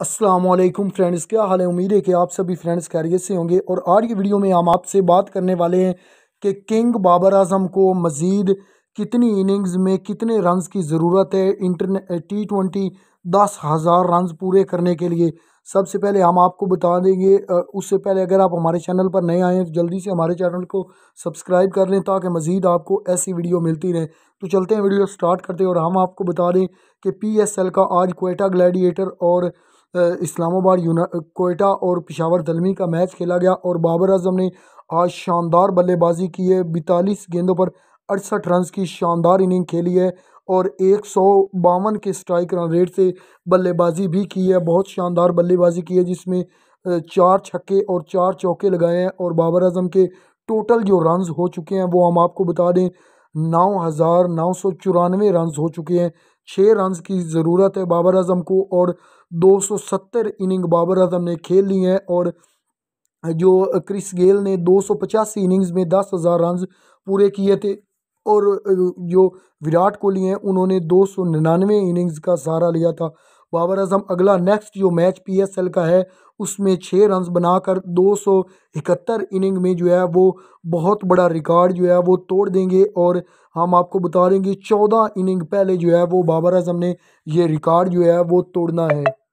Aslam friends क्या हाल है उम्मीद है कि आप सभी फ्रेंड्स खैरियत से होंगे और आज की वीडियो में हम आपसे बात करने वाले हैं कि किंग बाबर आजम को मज़ीद कितनी इनिंग्स में कितने रन की ज़रूरत है इंटरने टी ट्वेंटी दस हज़ार रन पूरे करने के लिए सबसे पहले हम आपको बता देंगे उससे पहले अगर आप हमारे चैनल पर नए आए तो जल्दी से हमारे चैनल को सब्सक्राइब कर लें ताकि मज़ीद आपको ऐसी वीडियो मिलती रहे तो चलते हैं वीडियो स्टार्ट करते हैं और हम आपको बता दें कि पी एस एल का आज कोयटा ग्लैडिएटर और इस्लामाबाद यूना कोयटा और पिशावर दलमी का मैच खेला गया और बाबर अजम ने आज शानदार बल्लेबाजी की है बैतालीस गेंदों पर अड़सठ रन की शानदार इनिंग खेली है और एक सौ बावन के स्ट्राइक रन रेट से बल्लेबाजी भी की है बहुत शानदार बल्लेबाजी की है जिसमें चार छक्के और चार चौके लगाए हैं और बाबर अजम के टोटल जो रन हो चुके हैं वो हम आपको बता दें नौ हज़ार नौ सौ चौरानवे रन हो चुके हैं छः रन की ज़रूरत है बाबर अजम को और दो सौ सत्तर इनिंग बाबर अजम ने खेल ली हैं और जो क्रिस गेल ने दो सौ पचासी इनिंग्स में दस हज़ार रन पूरे किए थे और जो विराट कोहली हैं उन्होंने दो सौ निन्यानवे इनिंग्स का सहारा लिया था बाबर अजम अगला नेक्स्ट जो मैच पीएसएल का है उसमें छः रन बनाकर दो सौ इकहत्तर इनिंग में जो है वो बहुत बड़ा रिकॉर्ड जो है वो तोड़ देंगे और हम आपको बता देंगे चौदह इनिंग पहले जो है वो बाबर अजम ने ये रिकॉर्ड जो है वो तोड़ना है